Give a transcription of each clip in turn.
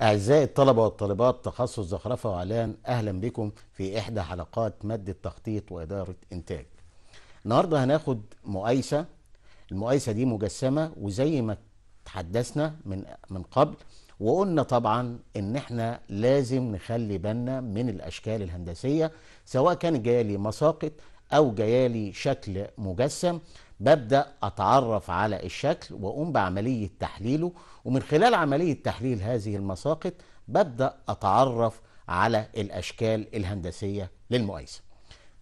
أعزائي الطلبة والطالبات تخصص زخرفة وإعلان أهلا بكم في إحدى حلقات مادة تخطيط وإدارة إنتاج. النهاردة هناخد مقايسة المقايسة دي مجسمة وزي ما تحدثنا من من قبل وقلنا طبعا إن إحنا لازم نخلي بالنا من الأشكال الهندسية سواء كان جاية لي مساقط أو جاية لي شكل مجسم ببدأ أتعرف على الشكل وأقوم بعملية تحليله ومن خلال عملية تحليل هذه المساقط ببدأ أتعرف على الأشكال الهندسية للمؤيسة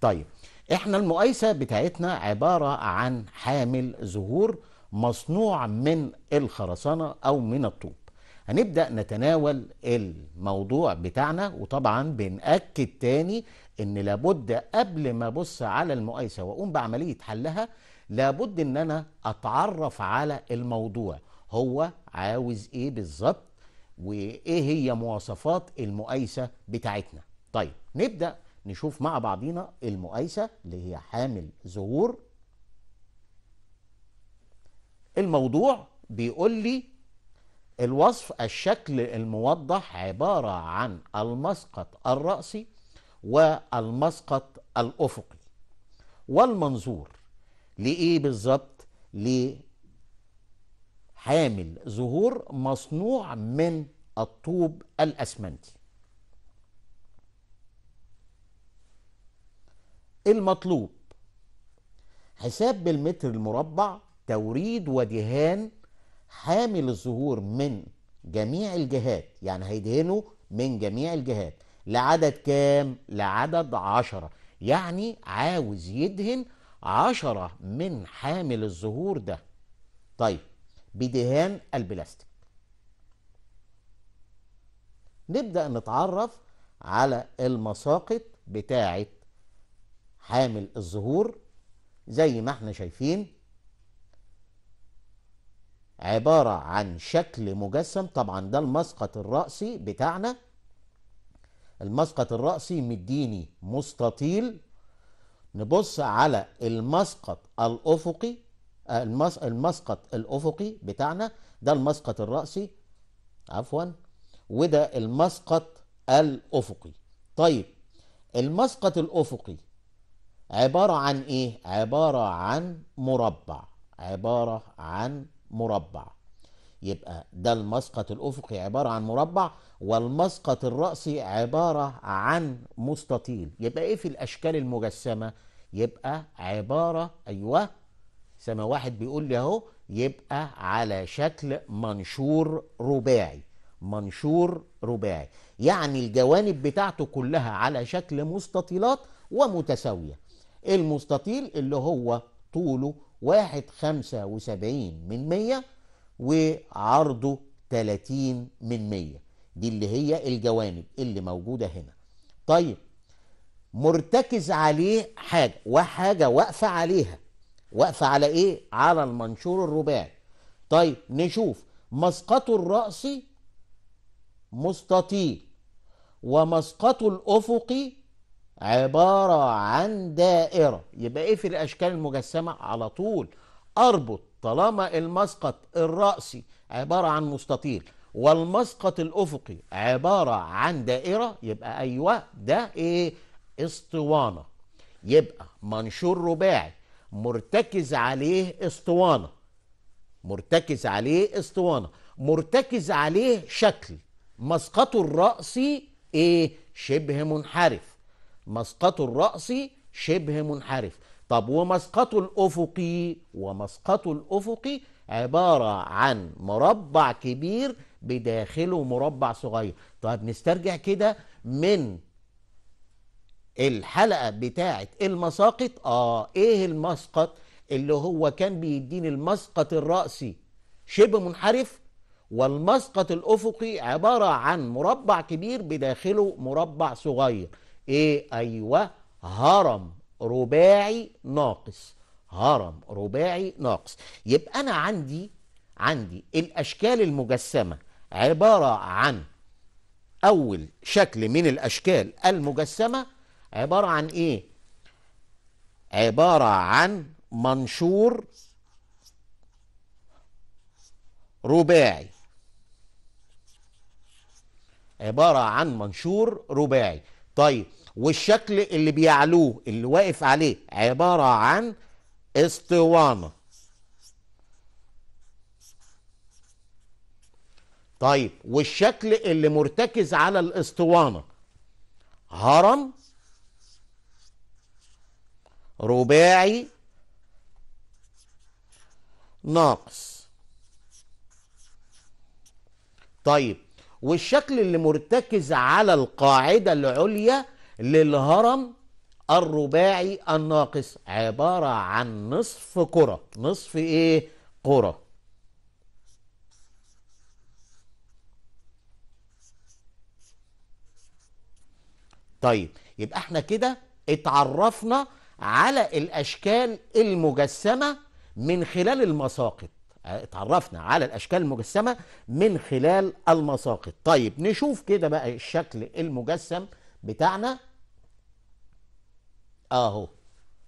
طيب احنا المؤيسة بتاعتنا عبارة عن حامل زهور مصنوع من الخرسانة أو من الطوب هنبدأ نتناول الموضوع بتاعنا وطبعا بنأكد تاني ان لابد قبل ما ابص على المؤيسة واقوم بعملية حلها لابد ان انا اتعرف على الموضوع هو عاوز ايه بالظبط وايه هي مواصفات المؤيسه بتاعتنا طيب نبدا نشوف مع بعضينا المؤيسه اللي هي حامل ظهور الموضوع بيقول لي الوصف الشكل الموضح عباره عن المسقط الراسي والمسقط الافقي والمنظور لإيه بالظبط؟ لحامل زهور مصنوع من الطوب الأسمنتي المطلوب حساب بالمتر المربع توريد ودهان حامل الزهور من جميع الجهات يعني هيدهنه من جميع الجهات لعدد كام؟ لعدد عشرة يعني عاوز يدهن عشرة من حامل الزهور ده طيب بدهان البلاستيك نبدأ نتعرف على المساقط بتاعة حامل الزهور زي ما احنا شايفين عبارة عن شكل مجسم طبعا ده المسقط الرأسي بتاعنا المسقط الرأسي مديني مستطيل نبص على المسقط الافقي آه، المسقط الافقي بتاعنا ده المسقط الراسي عفوا وده المسقط الافقي طيب المسقط الافقي عباره عن ايه عباره عن مربع عباره عن مربع يبقى ده المسقط الأفقي عبارة عن مربع والمسقط الرأسي عبارة عن مستطيل يبقى إيه في الأشكال المجسمة يبقى عبارة أيوة سما واحد بيقول لي أهو يبقى على شكل منشور رباعي منشور رباعي يعني الجوانب بتاعته كلها على شكل مستطيلات ومتساوية المستطيل اللي هو طوله واحد خمسة وسبعين من مية وعرضه 30 من 100 دي اللي هي الجوانب اللي موجودة هنا طيب مرتكز عليه حاجة وحاجة واقفة عليها واقفة على ايه؟ على المنشور الرباعي طيب نشوف مسقطه الرأسي مستطيل ومسقطه الأفقي عبارة عن دائرة يبقى ايه في الأشكال المجسمة على طول أربط طالما المسقط الرأسي عبارة عن مستطيل والمسقط الأفقي عبارة عن دائرة يبقى أيوة ده إيه اسطوانة يبقى منشور رباعي مرتكز عليه اسطوانة مرتكز عليه اسطوانة مرتكز عليه شكل مسقطه الرأسي إيه شبه منحرف مسقطه الرأسي شبه منحرف طب ومسقط الأفقي ومسقط الأفقي عبارة عن مربع كبير بداخله مربع صغير طب نسترجع كده من الحلقة بتاعة المساقط آه إيه المسقط اللي هو كان بيديني المسقط الرأسي شبه منحرف والمسقط الأفقي عبارة عن مربع كبير بداخله مربع صغير إيه أيوة هرم رباعي ناقص هرم رباعي ناقص يبقى انا عندي عندي الاشكال المجسمه عباره عن اول شكل من الاشكال المجسمه عباره عن ايه عباره عن منشور رباعي عباره عن منشور رباعي طيب والشكل اللي بيعلوه اللي واقف عليه عبارة عن اسطوانة طيب والشكل اللي مرتكز على الاسطوانة هرم رباعي ناقص طيب والشكل اللي مرتكز على القاعدة العليا للهرم الرباعي الناقص عبارة عن نصف كرة نصف ايه كرة طيب يبقى احنا كده اتعرفنا على الاشكال المجسمة من خلال المساقط اتعرفنا على الاشكال المجسمة من خلال المساقط طيب نشوف كده بقى الشكل المجسم بتاعنا اهو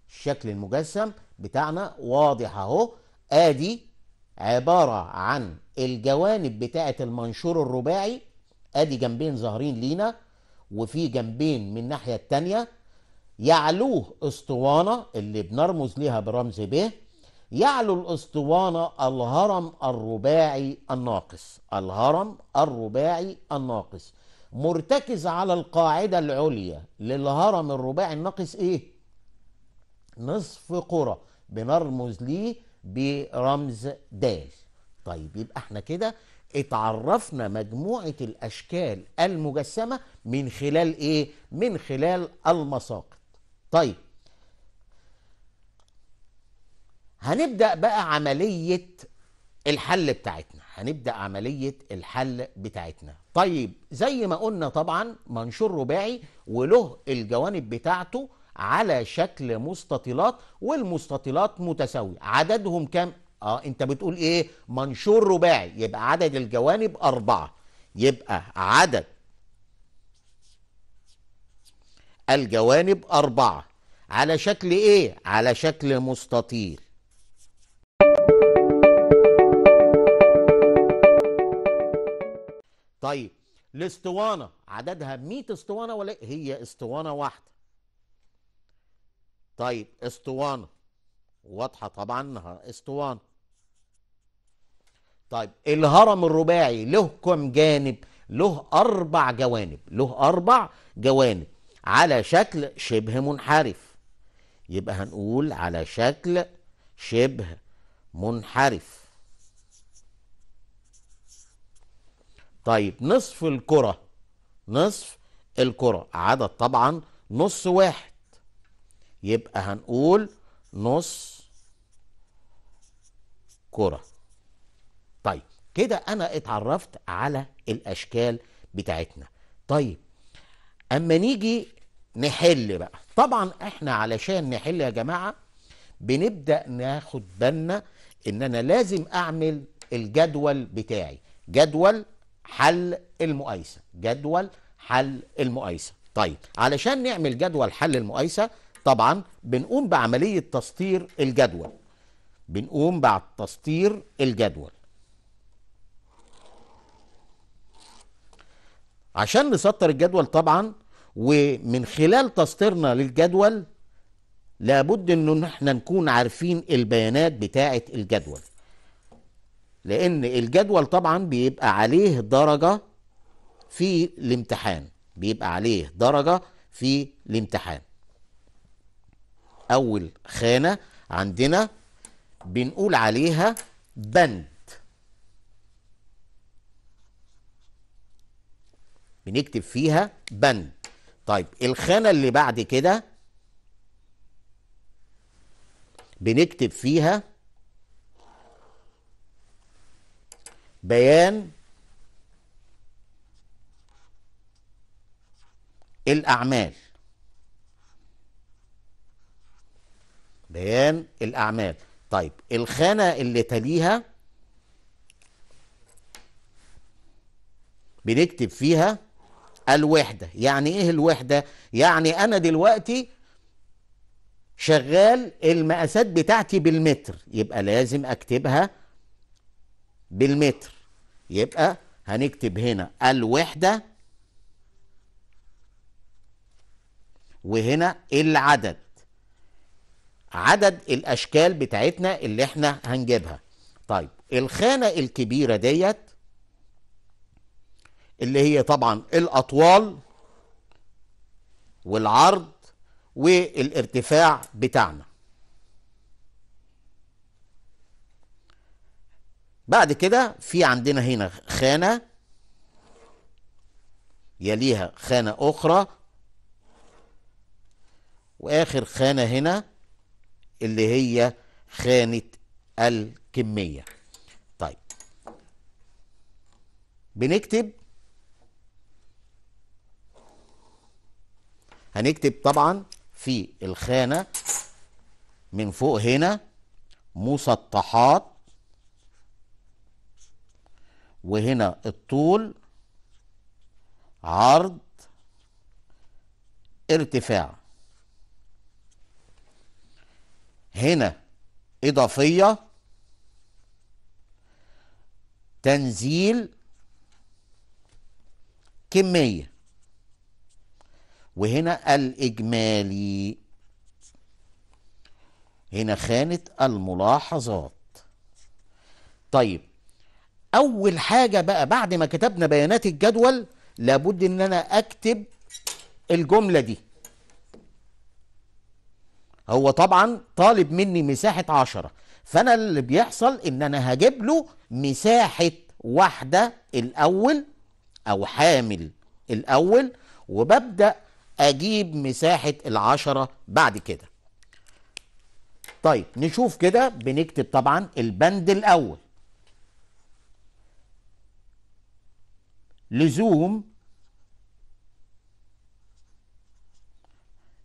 الشكل المجسم بتاعنا واضح اهو ادي عبارة عن الجوانب بتاعة المنشور الرباعي ادي جنبين ظاهرين لينا وفي جنبين من الناحية الثانيه يعلوه اسطوانة اللي بنرمز ليها برمز ب يعلو الاسطوانة الهرم الرباعي الناقص الهرم الرباعي الناقص مرتكز على القاعدة العليا للهرم الرباعي الناقص ايه نصف قرى بنرمز ليه برمز دال طيب يبقى احنا كده اتعرفنا مجموعة الأشكال المجسمة من خلال إيه؟ من خلال المساقط. طيب هنبدأ بقى عملية الحل بتاعتنا، هنبدأ عملية الحل بتاعتنا. طيب زي ما قلنا طبعا منشور رباعي وله الجوانب بتاعته على شكل مستطيلات والمستطيلات متساوية عددهم كام؟ اه انت بتقول ايه؟ منشور رباعي يبقى عدد الجوانب أربعة يبقى عدد الجوانب أربعة على شكل ايه؟ على شكل مستطيل طيب الاسطوانه عددها 100 اسطوانه ولا إيه؟ هي اسطوانه واحده طيب اسطوانه واضحه طبعا انها اسطوانه طيب الهرم الرباعي له كم جانب له اربع جوانب له اربع جوانب على شكل شبه منحرف يبقى هنقول على شكل شبه منحرف طيب نصف الكرة نصف الكرة عدد طبعا نص واحد يبقى هنقول نص كرة طيب كده أنا اتعرفت على الأشكال بتاعتنا طيب أما نيجي نحل بقى طبعا احنا علشان نحل يا جماعة بنبدأ ناخد بالنا ان انا لازم اعمل الجدول بتاعي جدول حل المقايسه جدول حل المقايسه طيب علشان نعمل جدول حل المقايسه طبعا بنقوم بعمليه تسطير الجدول بنقوم بعد تسطير الجدول عشان نسطر الجدول طبعا ومن خلال تسطيرنا للجدول لابد ان احنا نكون عارفين البيانات بتاعه الجدول لان الجدول طبعا بيبقى عليه درجه في الامتحان بيبقى عليه درجه في الامتحان اول خانه عندنا بنقول عليها بند بنكتب فيها بند طيب الخانه اللي بعد كده بنكتب فيها بيان الأعمال بيان الأعمال طيب الخانة اللي تليها بنكتب فيها الوحدة يعني ايه الوحدة يعني انا دلوقتي شغال المقاسات بتاعتي بالمتر يبقى لازم اكتبها بالمتر يبقى هنكتب هنا الوحدة وهنا العدد عدد الأشكال بتاعتنا اللي احنا هنجيبها طيب الخانة الكبيرة ديت اللي هي طبعا الأطوال والعرض والارتفاع بتاعنا بعد كده في عندنا هنا خانة يليها خانة أخرى وآخر خانة هنا اللي هي خانة الكمية طيب بنكتب هنكتب طبعا في الخانة من فوق هنا مسطحات وهنا الطول عرض ارتفاع هنا إضافية تنزيل كمية وهنا الإجمالي هنا خانة الملاحظات طيب اول حاجه بقى بعد ما كتبنا بيانات الجدول لابد ان انا اكتب الجمله دي هو طبعا طالب مني مساحه عشرة فانا اللي بيحصل ان انا هجيب له مساحه واحده الاول او حامل الاول وببدا اجيب مساحه العشرة بعد كده طيب نشوف كده بنكتب طبعا البند الاول لزوم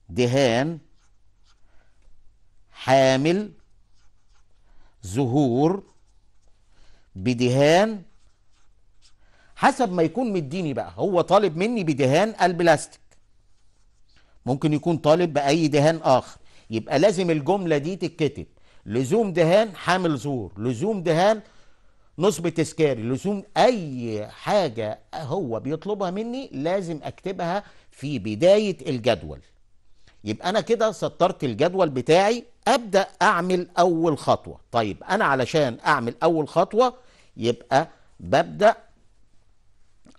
دهان حامل ظهور بدهان حسب ما يكون مديني بقى هو طالب مني بدهان البلاستيك ممكن يكون طالب بأي دهان آخر يبقى لازم الجملة دي تتكتب لزوم دهان حامل زهور لزوم دهان نصب تذكاري لزوم اي حاجه هو بيطلبها مني لازم اكتبها في بدايه الجدول يبقى انا كده سطرت الجدول بتاعي ابدا اعمل اول خطوه طيب انا علشان اعمل اول خطوه يبقى ببدا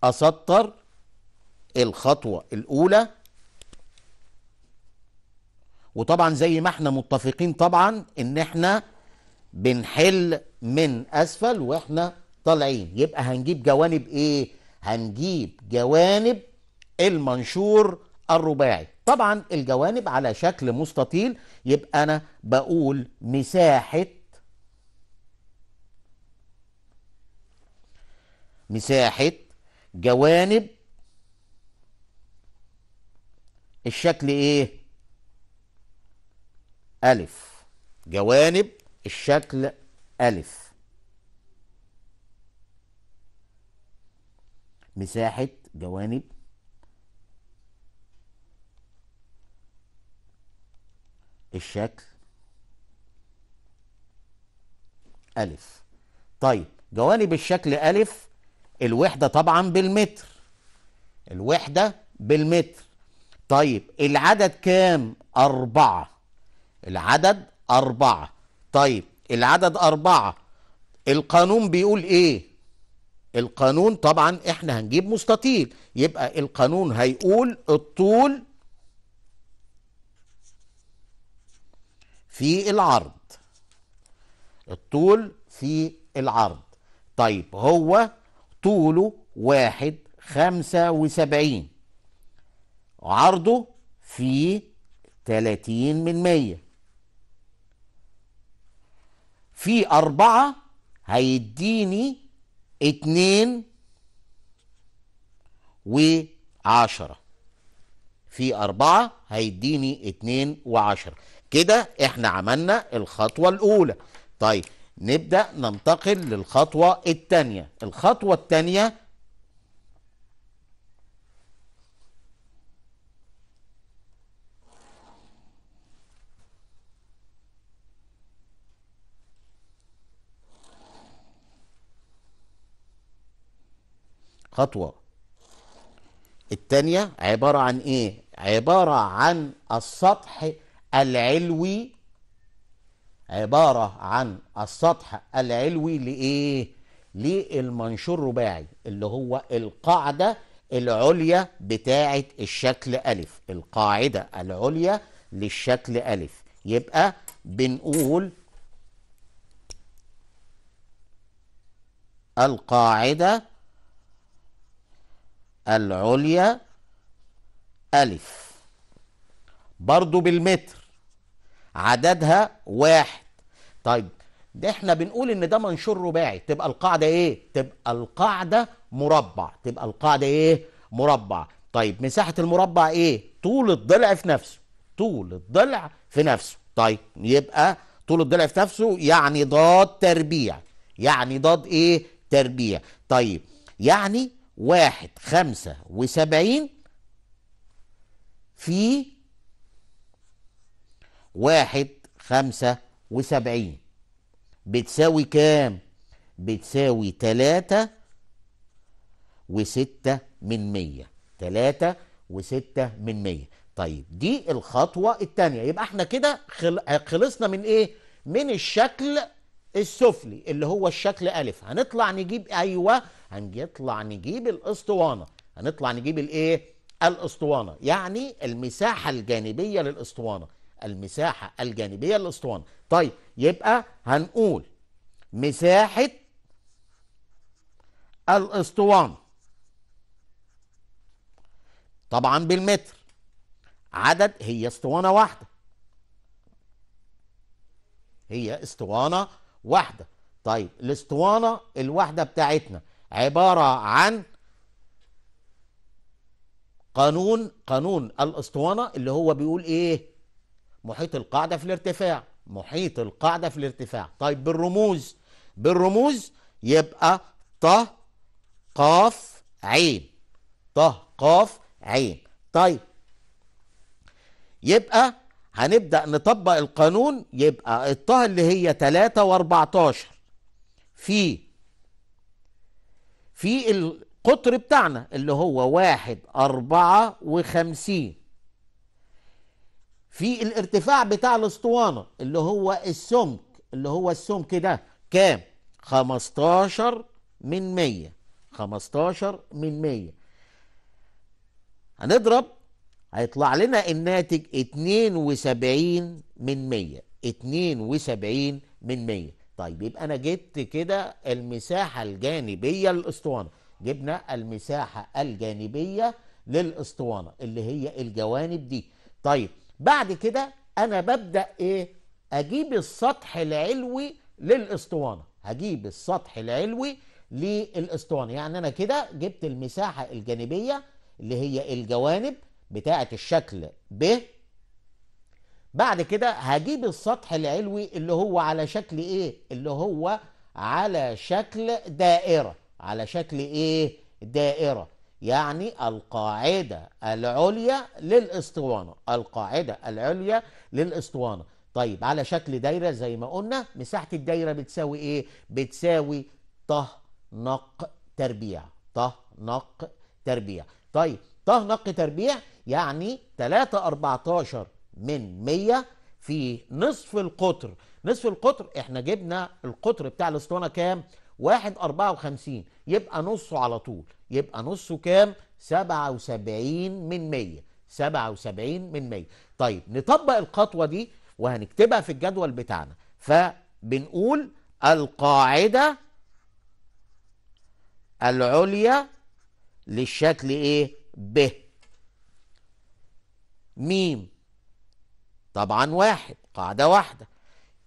اسطر الخطوه الاولى وطبعا زي ما احنا متفقين طبعا ان احنا بنحل من اسفل واحنا طالعين يبقى هنجيب جوانب ايه هنجيب جوانب المنشور الرباعي طبعا الجوانب على شكل مستطيل يبقى انا بقول مساحه مساحه جوانب الشكل ايه الف جوانب الشكل ألف مساحة جوانب الشكل ألف طيب جوانب الشكل ألف الوحدة طبعا بالمتر الوحدة بالمتر طيب العدد كام؟ أربعة العدد أربعة طيب العدد أربعة القانون بيقول إيه القانون طبعا احنا هنجيب مستطيل يبقى القانون هيقول الطول في العرض الطول في العرض طيب هو طوله واحد خمسة وسبعين عرضه في تلاتين من مية في أربعة هيديني اتنين وعشرة في أربعة هيديني اتنين وعشرة كده احنا عملنا الخطوة الأولى طيب نبدأ ننتقل للخطوة التانية الخطوة التانية خطوة التانية عبارة عن ايه عبارة عن السطح العلوي عبارة عن السطح العلوي لإيه؟ للمنشور الرباعي اللي هو القاعدة العليا بتاعة الشكل ألف القاعدة العليا للشكل ألف يبقى بنقول القاعدة العليا ألف برضو بالمتر عددها واحد طيب ده احنا بنقول ان ده منشور رباعي تبقى القاعدة ايه تبقى القاعدة مربع تبقى القاعدة ايه مربع طيب مساحة المربع ايه طول الضلع في نفسه طول الضلع في نفسه طيب يبقى طول الضلع في نفسه يعني ضاد تربيع يعني ضاد ايه تربيع طيب يعني واحد خمسة وسبعين في واحد خمسة وسبعين بتساوي كام؟ بتساوي تلاتة وستة من مية تلاتة وستة من مية طيب دي الخطوة التانية يبقى احنا كده خلصنا من ايه؟ من الشكل السفلي اللي هو الشكل ألف هنطلع نجيب أيوة هنطلع نجيب الاسطوانه هنطلع نجيب الايه الاسطوانه يعني المساحه الجانبيه للاسطوانه المساحه الجانبيه للاسطوانه طيب يبقى هنقول مساحه الاسطوانه طبعا بالمتر عدد هي اسطوانه واحده هي اسطوانه واحده طيب الاسطوانه الواحده بتاعتنا عبارة عن قانون قانون الاسطوانة اللي هو بيقول ايه محيط القاعدة في الارتفاع محيط القاعدة في الارتفاع طيب بالرموز بالرموز يبقى ط قاف ع ط قاف ع، طيب يبقى هنبدأ نطبق القانون يبقى الطه اللي هي 3 و14 في في القطر بتاعنا اللي هو واحد أربعة وخمسين في الارتفاع بتاع الاسطوانة اللي هو السمك اللي هو السمك ده كام خمستاشر من مية خمستاشر من مية هنضرب هيطلع لنا الناتج اتنين وسبعين من مية اتنين وسبعين من مية طيب يبقى انا جبت كده المساحه الجانبيه للاسطوانه جبنا المساحه الجانبيه للاسطوانه اللي هي الجوانب دي طيب بعد كده انا ببدا ايه اجيب السطح العلوي للاسطوانه هجيب السطح العلوي للاسطوانه يعني انا كده جبت المساحه الجانبيه اللي هي الجوانب بتاعه الشكل ب بعد كده هجيب السطح العلوي اللي هو على شكل ايه اللي هو على شكل دائرة على شكل ايه دائرة يعني القاعدة العليا للاسطوانة القاعدة العليا للاسطوانة طيب على شكل دايرة زي ما قلنا مساحة الدايرة بتساوي ايه بتساوي طه نق تربيع طه نق تربيع طيب طه نق تربيع يعني 3 14 من 100 في نصف القطر نصف القطر احنا جبنا القطر بتاع الاسطوانه كام 1.54 يبقى نصه على طول يبقى نصه كام 77 من 100 77 من 100 طيب نطبق الخطوه دي وهنكتبها في الجدول بتاعنا فبنقول القاعده العليا للشكل ايه ب ميم طبعا واحد قاعدة واحدة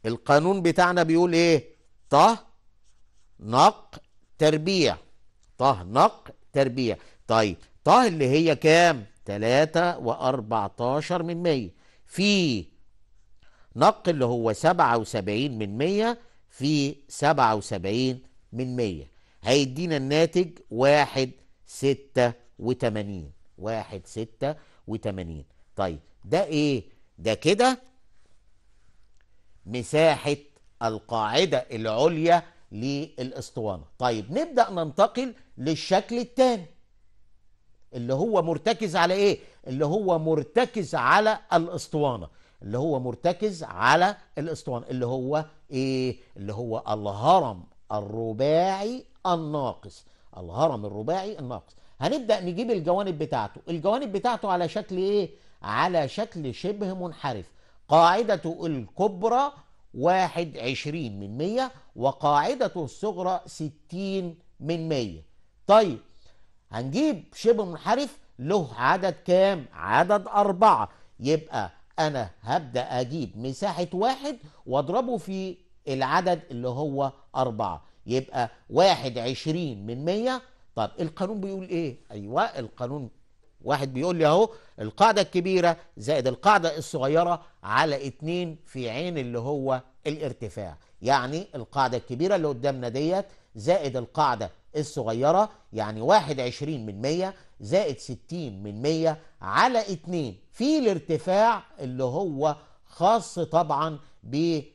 القانون بتاعنا بيقول ايه طه نق تربيع طه نق تربيع طيب طه اللي هي كام تلاتة واربعتاشر من مية في نق اللي هو سبعة وسبعين من مية في سبعة وسبعين من مية هيدينا الناتج واحد ستة وتمانين واحد ستة وتمانين طيب ده ايه ده كده مساحة القاعدة العليا للاسطوانة طيب نبدأ ننتقل للشكل الثاني اللي هو مرتكز على ايه اللي هو مرتكز على الاسطوانة اللي هو مرتكز على الاسطوانة اللي هو ايه اللي هو الهرم الرباعي الناقص الهرم الرباعي الناقص هنبدأ نجيب الجوانب بتاعته الجوانب بتاعته على شكل ايه على شكل شبه منحرف قاعدة الكبرى واحد عشرين من مية وقاعدة الصغرى ستين من مية طيب هنجيب شبه منحرف له عدد كام؟ عدد أربعة يبقى أنا هبدأ أجيب مساحة واحد وأضربه في العدد اللي هو أربعة يبقى واحد عشرين من مية طب القانون بيقول إيه؟ أيوة القانون واحد بيقول لي اهو القاعدة الكبيرة زائد القاعدة الصغيرة على اتنين في عين اللي هو الارتفاع يعني القاعدة الكبيرة اللي قدامنا ديت زائد القاعدة الصغيرة يعني واحد عشرين من مية زائد ستين من مية على اتنين في الارتفاع اللي هو خاص طبعا بالارتفاع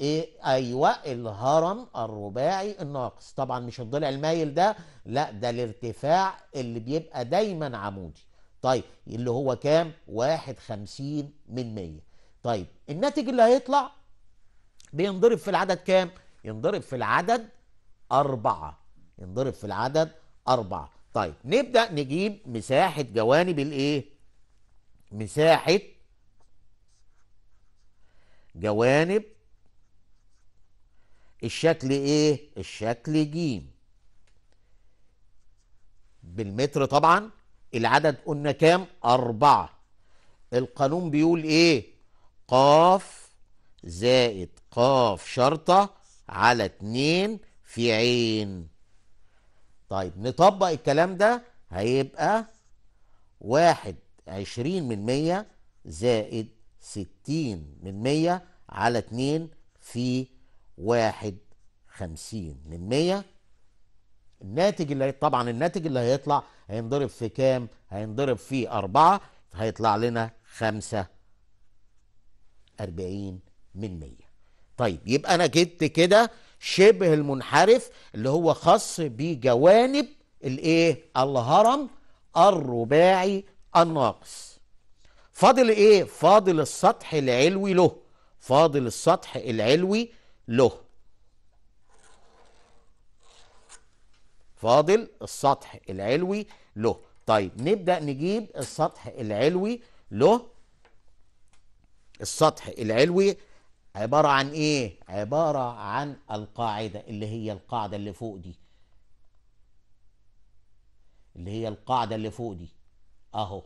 ايه ايوه الهرم الرباعي الناقص طبعا مش الضلع المايل ده لا ده الارتفاع اللي بيبقى دايما عمودي طيب اللي هو كام واحد خمسين من مية طيب الناتج اللي هيطلع بينضرب في العدد كام ينضرب في العدد أربعة ينضرب في العدد أربعة طيب نبدأ نجيب مساحة جوانب الإيه مساحة جوانب الشكل ايه الشكل ج بالمتر طبعا العدد قلنا كام أربعة القانون بيقول ايه قاف زائد قاف شرطة على اتنين في عين طيب نطبق الكلام ده هيبقى واحد عشرين من مية زائد ستين من مية على اتنين في واحد خمسين من مية الناتج اللي طبعا الناتج اللي هيطلع هينضرب في كام هينضرب في أربعة هيطلع لنا خمسة أربعين من مية طيب يبقى أنا جبت كده شبه المنحرف اللي هو خاص بجوانب الايه الهرم الرباعي الناقص فاضل ايه فاضل السطح العلوي له فاضل السطح العلوي له فاضل السطح العلوي له طيب نبدأ نجيب السطح العلوي له السطح العلوي عبارة عن ايه عبارة عن القاعدة اللي هي القاعدة اللي فوق دي اللي هي القاعدة اللي فوق دي اهو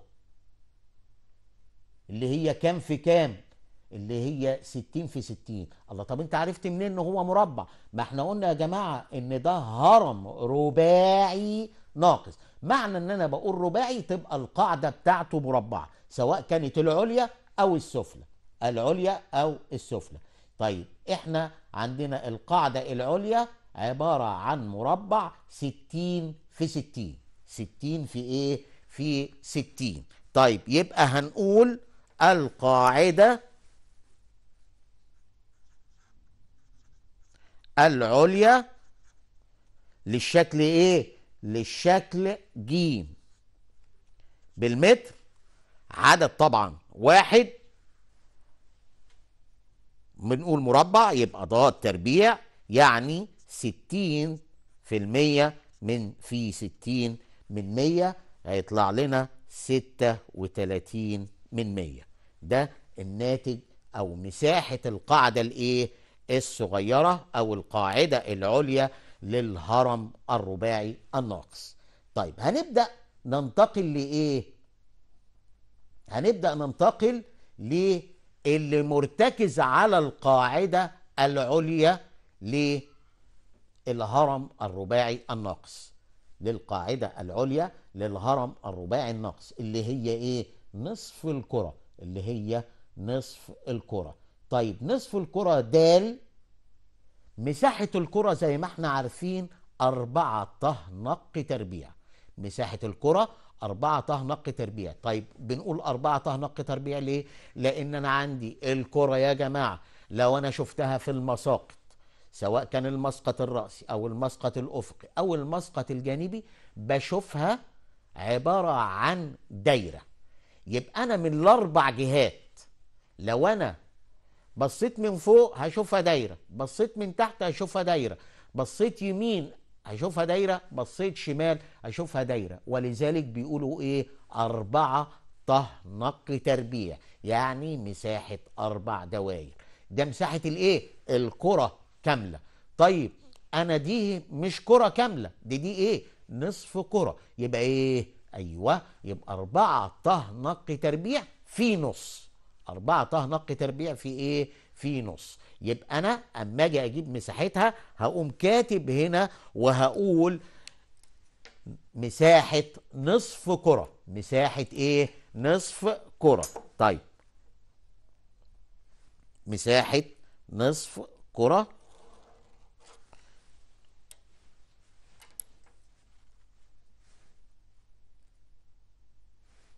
اللي هي كام في كام اللي هي 60 في 60 الله طب انت عرفت منين ان هو مربع ما احنا قلنا يا جماعه ان ده هرم رباعي ناقص معنى ان انا بقول رباعي تبقى القاعده بتاعته مربعه سواء كانت العليا او السفلى العليا او السفلى طيب احنا عندنا القاعده العليا عباره عن مربع 60 في 60 60 في ايه في 60 طيب يبقى هنقول القاعده العليا للشكل ايه للشكل ج بالمتر عدد طبعا واحد بنقول مربع يبقى ضاد تربيع يعني ستين في المية من في ستين من مية هيطلع لنا ستة وتلاتين من مية ده الناتج أو مساحة القاعدة الإيه الصغيرة أو القاعدة العليا للهرم الرباعي الناقص طيب هنبدأ ننتقل لإيه؟ هنبدأ ننتقل للي مرتكز على القاعدة العليا للهرم الرباعي الناقص للقاعدة العليا للهرم الرباعي الناقص اللي هي إيه؟ نصف الكرة اللي هي نصف الكرة طيب نصف الكرة د مساحة الكرة زي ما احنا عارفين أربعة نق تربيع مساحة الكرة أربعة نق تربيع طيب بنقول أربعة نق تربيع ليه؟ لأن أنا عندي الكرة يا جماعة لو أنا شفتها في المساقط سواء كان المسقط الرأسي أو المسقط الأفقي أو المسقط الجانبي بشوفها عبارة عن دايرة يبقى أنا من الأربع جهات لو أنا بصيت من فوق هشوفها دايره بصيت من تحت هشوفها دايره بصيت يمين هشوفها دايره بصيت شمال هشوفها دايره ولذلك بيقولوا ايه اربعه طه نق تربيع يعني مساحه اربع دواير ده مساحه الايه الكره كامله طيب انا دي مش كره كامله دي دي ايه نصف كره يبقى ايه ايوه يبقى اربعه طه نق تربيع في نص 4 طه نق تربيع في ايه في نص يبقى انا اما اجي اجيب مساحتها هقوم كاتب هنا وهقول مساحه نصف كره مساحه ايه نصف كره طيب مساحه نصف كره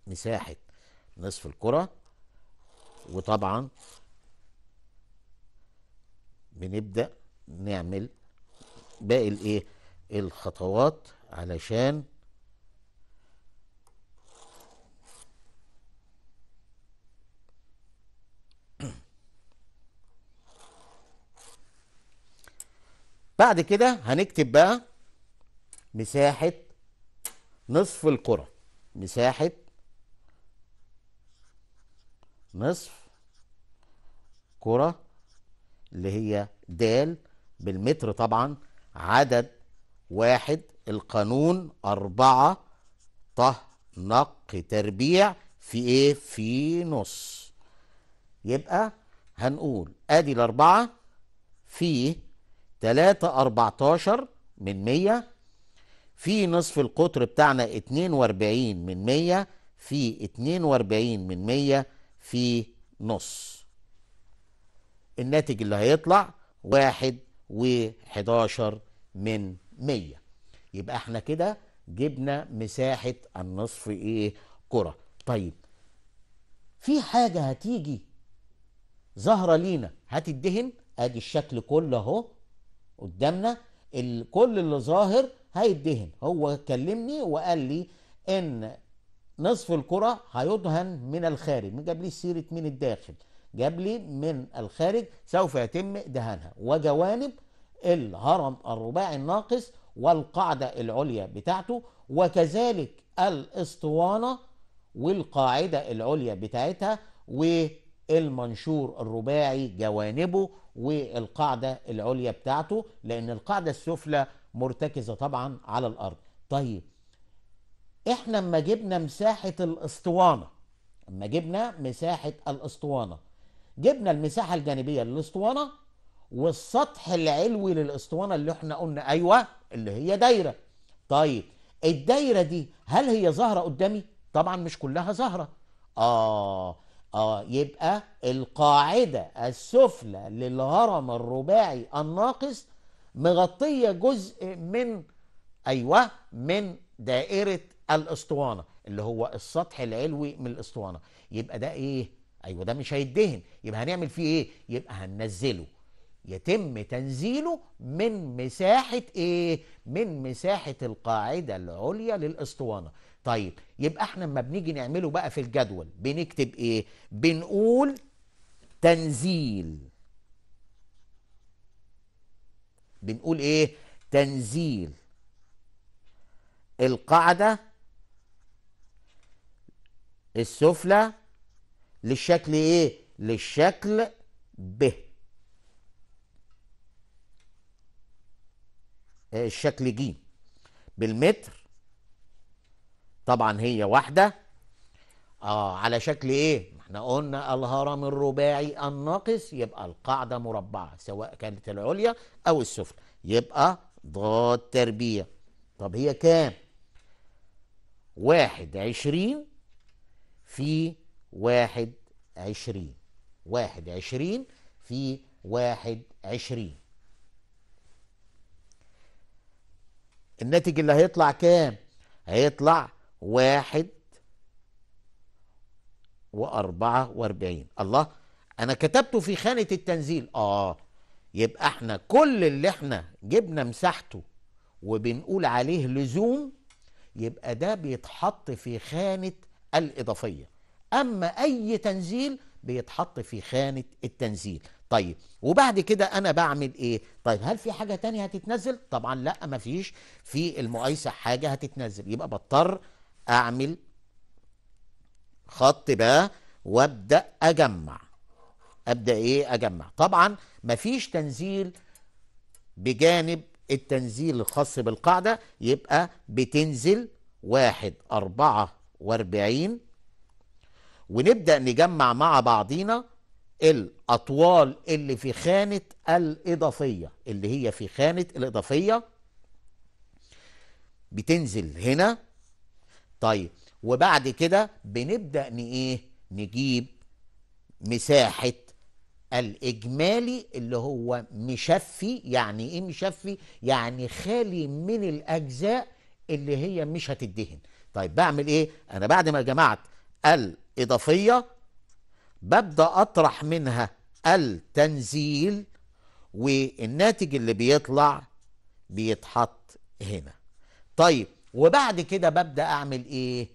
مساحه نصف الكره وطبعا بنبدأ نعمل باقي الايه الخطوات علشان بعد كده هنكتب بقى مساحة نصف الكرة مساحة نصف كرة اللي هي د بالمتر طبعا عدد واحد القانون أربعة طه نق تربيع في ايه في نص يبقى هنقول ادي الاربعة في تلاتة اربعتاشر من مية في نصف القطر بتاعنا اتنين واربعين من مية في اتنين واربعين من مية في نص الناتج اللي هيطلع واحد وحداشر من مية يبقى احنا كده جبنا مساحة النصف ايه كرة طيب في حاجة هتيجي ظاهرة لينا هتدهن ادي الشكل كله اهو قدامنا كل اللي ظاهر هيدهن هو كلمني وقال لي ان نصف الكرة هيدهن من الخارج من جاب لي سيرة من الداخل جاب لي من الخارج سوف يتم دهانها وجوانب الهرم الرباعي الناقص والقاعدة العليا بتاعته وكذلك الاسطوانة والقاعدة العليا بتاعتها والمنشور الرباعي جوانبه والقاعدة العليا بتاعته لأن القاعدة السفلى مرتكزة طبعا على الأرض طيب احنا اما جبنا مساحه الاسطوانه اما جبنا مساحه الاسطوانه جبنا المساحه الجانبيه للاسطوانه والسطح العلوي للاسطوانه اللي احنا قلنا ايوه اللي هي دايره طيب الدايره دي هل هي ظاهره قدامي طبعا مش كلها ظاهره اه اه يبقى القاعده السفلى للهرم الرباعي الناقص مغطيه جزء من ايوه من دائره الاسطوانه اللي هو السطح العلوي من الاسطوانه يبقى ده ايه ايوه ده مش هيدهن يبقى هنعمل فيه ايه يبقى هننزله يتم تنزيله من مساحه ايه من مساحه القاعده العليا للاسطوانه طيب يبقى احنا لما بنيجي نعمله بقى في الجدول بنكتب ايه بنقول تنزيل بنقول ايه تنزيل القاعده السفلى للشكل ايه للشكل ب آه، الشكل ج بالمتر طبعا هي واحده اه على شكل ايه احنا قلنا الهرم الرباعي الناقص يبقى القاعده مربعه سواء كانت العليا او السفلى يبقى ضاد تربيع طب هي كام واحد عشرين في واحد عشرين واحد عشرين في واحد عشرين الناتج اللي هيطلع كام؟ هيطلع واحد وأربعة وأربعين الله أنا كتبته في خانة التنزيل آه يبقى احنا كل اللي احنا جبنا مساحته وبنقول عليه لزوم يبقى ده بيتحط في خانة الإضافية أما أي تنزيل بيتحط في خانة التنزيل طيب وبعد كده انا بعمل ايه طيب هل في حاجه تانية هتتنزل طبعا لا ما فيش في المؤيسة حاجه هتتنزل يبقى بضطر اعمل خط بقى وابدا اجمع ابدا ايه اجمع طبعا ما فيش تنزيل بجانب التنزيل الخاص بالقاعده يبقى بتنزل واحد أربعة واربعين ونبدأ نجمع مع بعضينا الأطوال اللي في خانة الإضافية اللي هي في خانة الإضافية بتنزل هنا طيب وبعد كده بنبدأ نإيه نجيب مساحة الإجمالي اللي هو مشفي يعني إيه مشفي يعني خالي من الأجزاء اللي هي مش هتدهن طيب بعمل ايه انا بعد ما جمعت الاضافيه ببدا اطرح منها التنزيل والناتج اللي بيطلع بيتحط هنا طيب وبعد كده ببدا اعمل ايه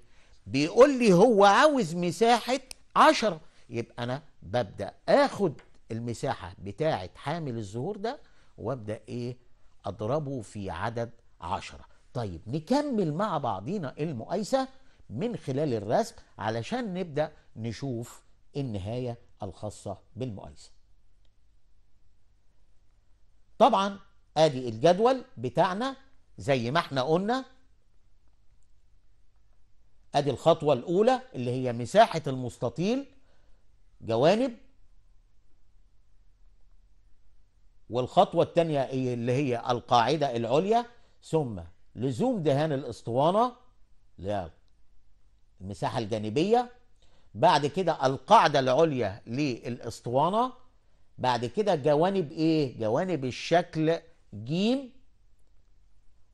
بيقول لي هو عاوز مساحه عشرة يبقى انا ببدا اخد المساحه بتاعه حامل الزهور ده وابدا ايه اضربه في عدد عشرة طيب نكمل مع بعضينا المقايسة من خلال الرسم علشان نبدأ نشوف النهاية الخاصة بالمقايسة طبعا ادي الجدول بتاعنا زي ما احنا قلنا ادي الخطوة الاولى اللي هي مساحة المستطيل جوانب والخطوة الثانية اللي هي القاعدة العليا ثم لزوم دهان الاسطوانه للمساحه الجانبيه بعد كده القاعده العليا للاسطوانه بعد كده جوانب ايه جوانب الشكل ج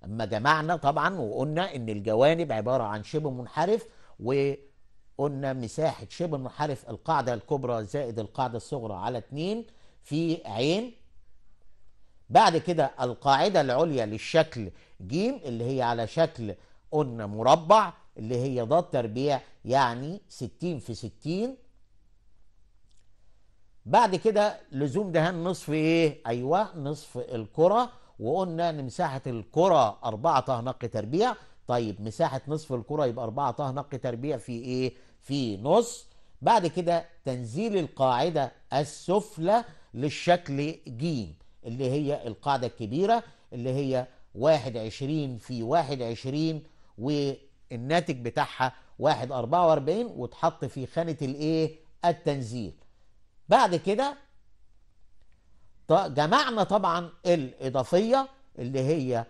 اما جمعنا طبعا وقلنا ان الجوانب عباره عن شبه منحرف وقلنا مساحه شبه منحرف القاعده الكبرى زائد القاعده الصغرى على 2 في عين بعد كده القاعده العليا للشكل ج اللي هي على شكل قلنا مربع اللي هي ض تربيع يعني 60 في 60 بعد كده لزوم دهان نصف ايه؟ ايوه نصف الكره وقلنا ان مساحه الكره 4 طه نق تربيع طيب مساحه نصف الكره يبقى 4 طه نق تربيع في ايه؟ في نص بعد كده تنزيل القاعده السفلى للشكل ج اللي هي القاعده الكبيره اللي هي 21 في 21 والناتج بتاعها واحد أربعة وأربعين وتحط في خانة الإيه التنزيل بعد كده جمعنا طبعا الإضافية اللي هي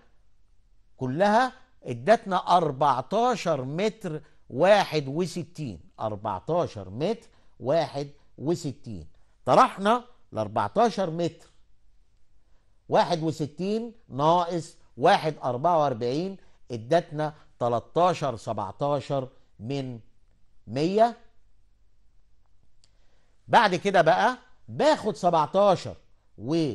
كلها ادتنا 14 متر 61 14 متر 61 طرحنا ال 14 متر 61 ناقص 1 44 ادتنا 13 17 من 100 بعد كده بقى باخد 17 و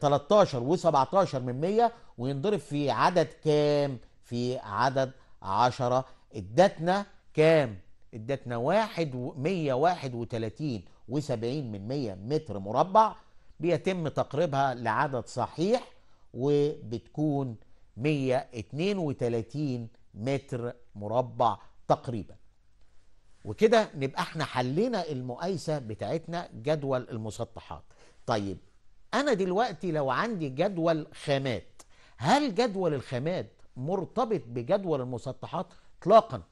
13 آه، و17 من 100 وينضرب في عدد كام؟ في عدد 10 ادتنا كام؟ ادتنا 1 131 و70 من 100 متر مربع بيتم تقريبها لعدد صحيح وبتكون 132 متر مربع تقريبا وكده نبقى احنا حلينا المقايسة بتاعتنا جدول المسطحات طيب انا دلوقتي لو عندي جدول خامات هل جدول الخامات مرتبط بجدول المسطحات اطلاقا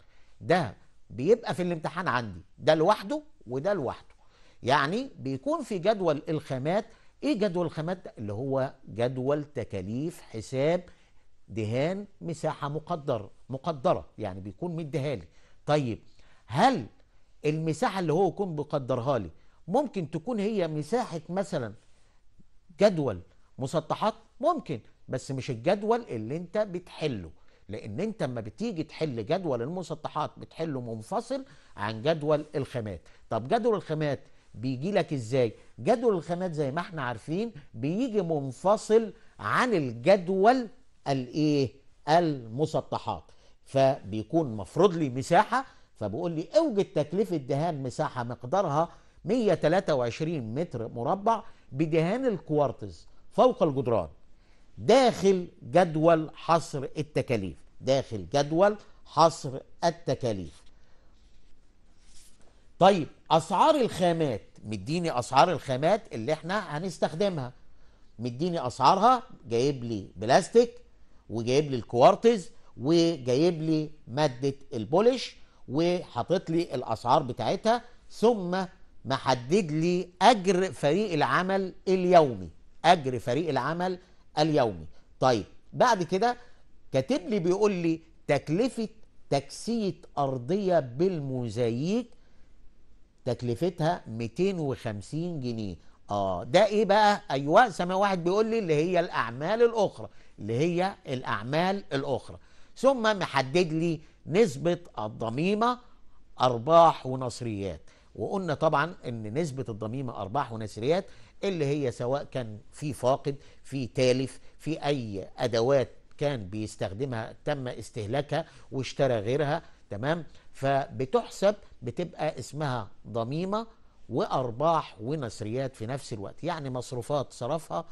ده بيبقى في الامتحان عندي ده لوحده وده لوحده يعني بيكون في جدول الخامات ايه جدول الخامات ده اللي هو جدول تكاليف حساب دهان مساحه مقدر مقدره يعني بيكون مديها لي طيب هل المساحه اللي هو يكون بيقدرها لي ممكن تكون هي مساحه مثلا جدول مسطحات ممكن بس مش الجدول اللي انت بتحله لان انت لما بتيجي تحل جدول المسطحات بتحله منفصل عن جدول الخامات طب جدول الخامات بيجي لك ازاي جدول الخامات زي ما احنا عارفين بيجي منفصل عن الجدول الايه المسطحات فبيكون مفروض لي مساحه فبقول لي اوجد تكلفه دهان مساحه مقدارها 123 متر مربع بدهان الكوارتز فوق الجدران داخل جدول حصر التكاليف داخل جدول حصر التكاليف طيب اسعار الخامات مديني اسعار الخامات اللي احنا هنستخدمها مديني اسعارها جايب لي بلاستيك وجايب لي الكوارتز وجايب لي ماده البولش وحاطط لي الاسعار بتاعتها ثم محدد لي اجر فريق العمل اليومي اجر فريق العمل اليومي طيب بعد كده كاتب لي بيقول لي تكلفه تكسيه ارضيه بالموزاييك تكلفتها 250 جنيه اه ده ايه بقى ايوه سامع واحد بيقول لي اللي هي الاعمال الاخرى اللي هي الاعمال الاخرى ثم محدد لي نسبه الضميمه ارباح ونصريات وقلنا طبعا ان نسبه الضميمه ارباح ونصريات اللي هي سواء كان في فاقد في تالف في اي ادوات كان بيستخدمها تم استهلاكها واشترى غيرها تمام فبتحسب بتبقى اسمها ضميمه وارباح ونصريات في نفس الوقت يعني مصروفات صرفها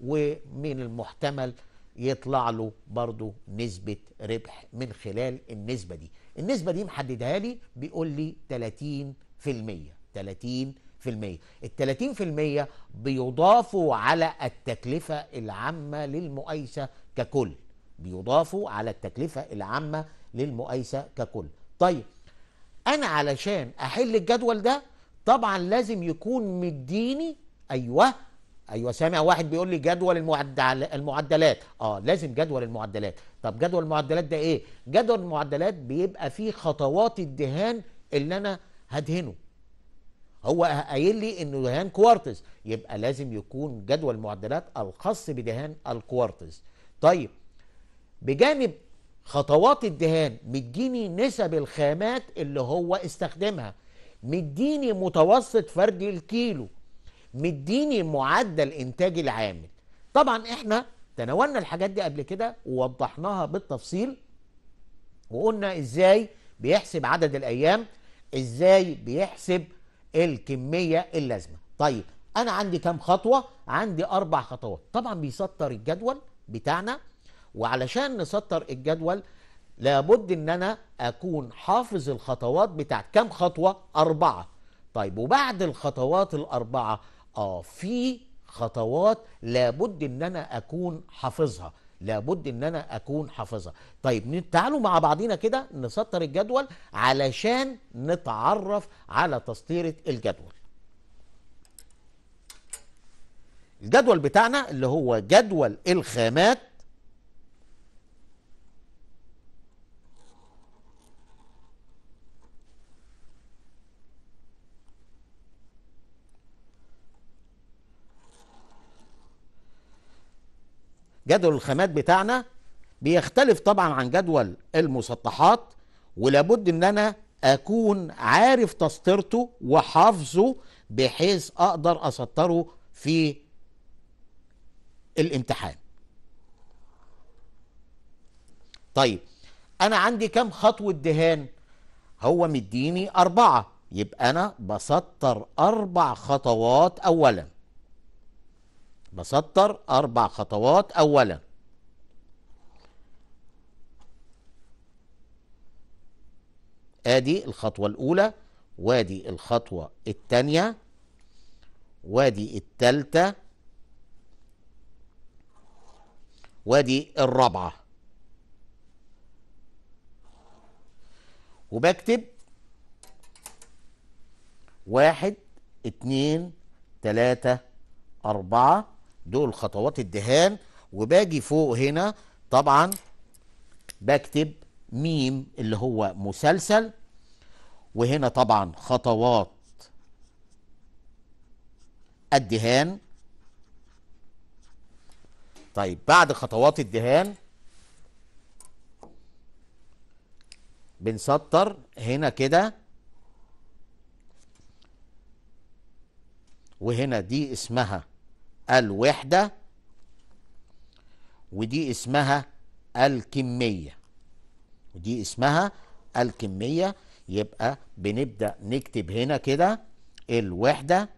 ومن المحتمل يطلع له برضو نسبة ربح من خلال النسبة دي النسبة دي محددها لي بيقول لي 30 في المية 30 في المية 30 في المية بيضافوا على التكلفة العامة للمؤيسة ككل بيضافوا على التكلفة العامة للمؤيسة ككل طيب انا علشان احل الجدول ده طبعا لازم يكون مديني ايوه ايوه سامع واحد بيقول لي جدول المعدل المعدلات اه لازم جدول المعدلات طب جدول المعدلات ده ايه جدول المعدلات بيبقى فيه خطوات الدهان اللي انا هدهنه هو قايل لي انه دهان كوارتز يبقى لازم يكون جدول المعدلات الخاص بدهان الكوارتز طيب بجانب خطوات الدهان مديني نسب الخامات اللي هو استخدمها مديني متوسط فرد الكيلو مديني معدل انتاج العامل طبعا احنا تناولنا الحاجات دي قبل كده ووضحناها بالتفصيل وقلنا ازاي بيحسب عدد الايام ازاي بيحسب الكميه اللازمه طيب انا عندي كام خطوه عندي اربع خطوات طبعا بيسطر الجدول بتاعنا وعلشان نسطر الجدول لابد ان انا اكون حافظ الخطوات بتاعت كام خطوه اربعه طيب وبعد الخطوات الاربعه اه في خطوات لابد ان انا اكون حافظها لابد ان انا اكون حافظها طيب تعالوا مع بعضينا كده نسطر الجدول علشان نتعرف على تسطيره الجدول الجدول بتاعنا اللي هو جدول الخامات جدول الخامات بتاعنا بيختلف طبعا عن جدول المسطحات ولابد ان انا اكون عارف تسطيرته وحافظه بحيث اقدر اسطره في الامتحان طيب انا عندي كم خطوه دهان هو مديني اربعه يبقى انا بسطر اربع خطوات اولا بسطر أربع خطوات أولا آدي الخطوة الأولى وادي الخطوة التانية وادي التالتة وادي الرابعة وبكتب واحد اتنين تلاتة أربعة دول خطوات الدهان وباجي فوق هنا طبعا بكتب ميم اللي هو مسلسل وهنا طبعا خطوات الدهان طيب بعد خطوات الدهان بنسطر هنا كده وهنا دي اسمها الوحدة ودي اسمها الكمية ودي اسمها الكمية يبقى بنبدأ نكتب هنا كده الوحدة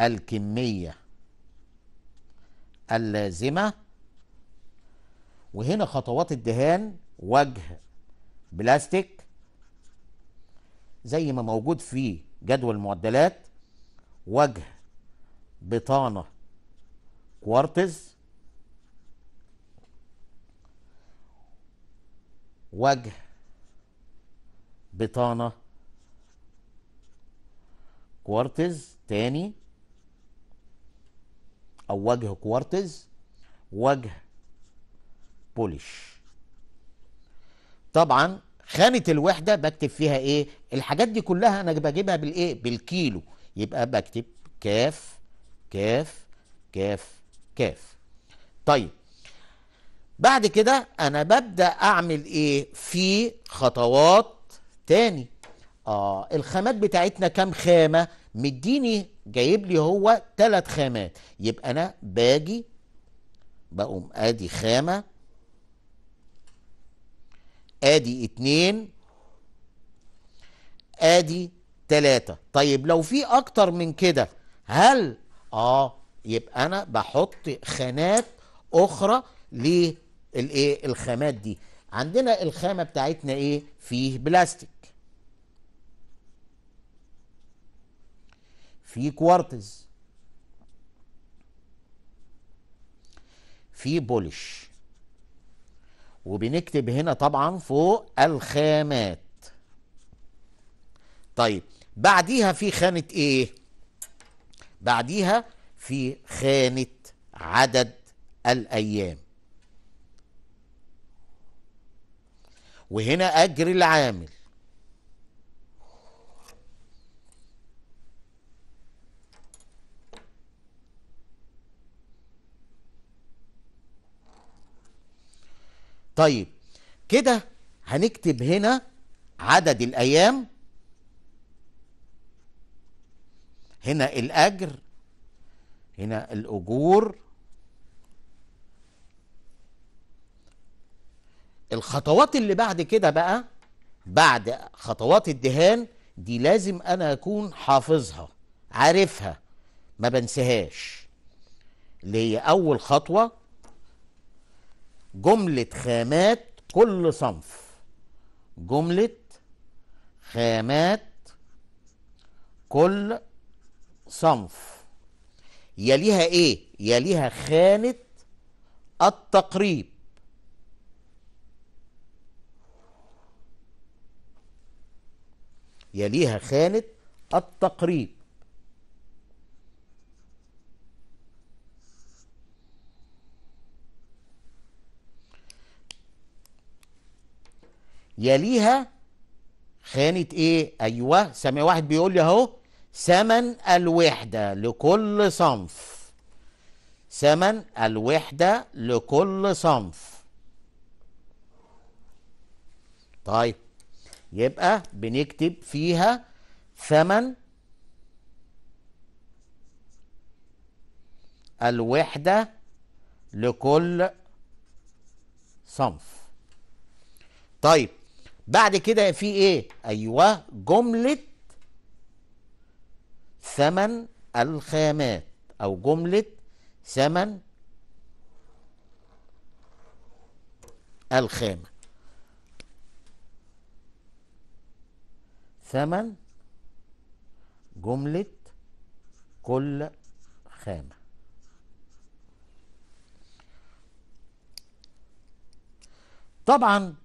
الكمية اللازمة وهنا خطوات الدهان وجه بلاستيك زي ما موجود في جدول المعدلات وجه بطانه كوارتز وجه بطانه كوارتز تاني او وجه كوارتز وجه بوليش طبعا خانه الوحده بكتب فيها ايه الحاجات دي كلها انا بجيبها بالايه بالكيلو يبقى بكتب كاف كاف كاف كاف طيب بعد كده انا ببدا اعمل ايه في خطوات تاني اه الخامات بتاعتنا كام خامه مديني جايب لي هو ثلاث خامات يبقى انا باجي بقوم ادي خامه ادي اتنين ادي تلاتة طيب لو في أكتر من كده هل آه يبقى أنا بحط خانات أخرى للإيه الخامات دي عندنا الخامة بتاعتنا إيه فيه بلاستيك فيه كوارتز في بولش وبنكتب هنا طبعا فوق الخامات طيب بعديها في خانة ايه بعديها في خانة عدد الأيام وهنا أجر العامل طيب كده هنكتب هنا عدد الأيام هنا الأجر هنا الأجور الخطوات اللي بعد كده بقى بعد خطوات الدهان دي لازم أنا أكون حافظها عارفها ما بنسهاش اللي هي أول خطوة جملة خامات كل صنف جملة خامات كل صنف يليها ايه يليها خانه التقريب يليها خانه التقريب يليها خانه ايه ايوه سامع واحد بيقول لي اهو ثمن الوحدة لكل صنف ثمن الوحدة لكل صنف طيب يبقى بنكتب فيها ثمن الوحدة لكل صنف طيب بعد كده في ايه ايوه جمله ثمن الخامات أو جملة ثمن الخامة ثمن جملة كل خامة طبعا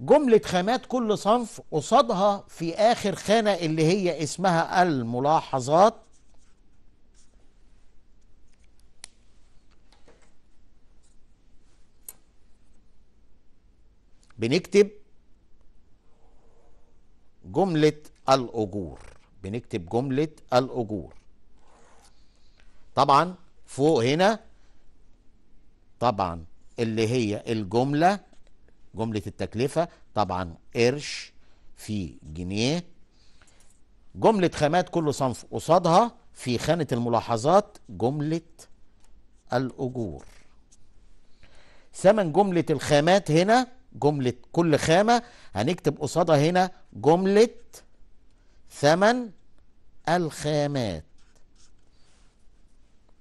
جملة خامات كل صنف قصادها في آخر خانة اللي هي اسمها الملاحظات بنكتب جملة الأجور بنكتب جملة الأجور طبعا فوق هنا طبعا اللي هي الجمله جمله التكلفه طبعا قرش في جنيه جمله خامات كل صنف قصادها في خانه الملاحظات جمله الاجور ثمن جمله الخامات هنا جمله كل خامه هنكتب قصادها هنا جمله ثمن الخامات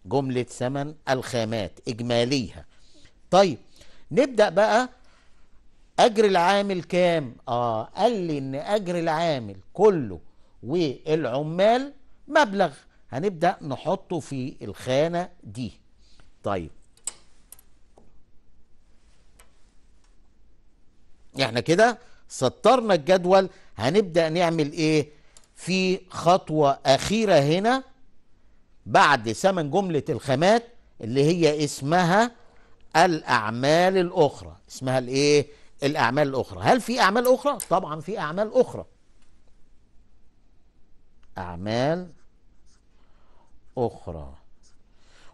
جملة ثمن الخامات إجماليها طيب نبدأ بقى اجر العامل كام اه قال لي ان اجر العامل كله والعمال مبلغ هنبدا نحطه في الخانه دي طيب احنا كده سطرنا الجدول هنبدا نعمل ايه في خطوه اخيره هنا بعد ثمن جمله الخامات اللي هي اسمها الاعمال الاخرى اسمها الايه الاعمال الاخرى هل في اعمال اخرى طبعا في اعمال اخرى اعمال اخرى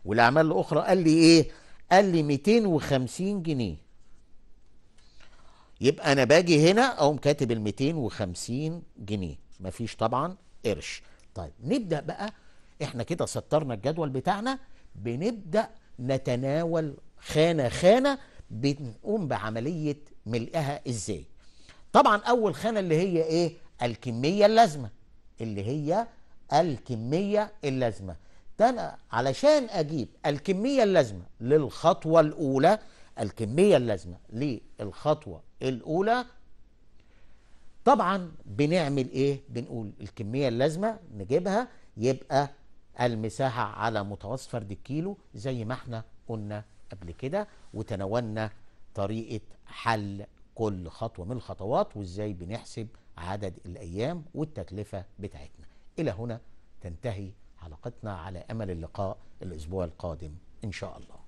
والاعمال الاخرى قال لي ايه قال لي 250 جنيه يبقى انا باجي هنا اقوم كاتب ال 250 جنيه مفيش طبعا قرش طيب نبدا بقى احنا كده سطرنا الجدول بتاعنا بنبدا نتناول خانه خانه بنقوم بعمليه ملئها ازاي طبعا اول خانه اللي هي ايه الكميه اللازمه اللي هي الكميه اللازمه ده انا علشان اجيب الكميه اللازمه للخطوه الاولى الكميه اللازمه للخطوه الاولى طبعا بنعمل ايه بنقول الكميه اللازمه نجيبها يبقى المساحه على متوسط فرد الكيلو زي ما احنا قلنا قبل كده وتناولنا طريقه حل كل خطوه من الخطوات وازاي بنحسب عدد الايام والتكلفه بتاعتنا. الى هنا تنتهي حلقتنا على امل اللقاء الاسبوع القادم ان شاء الله.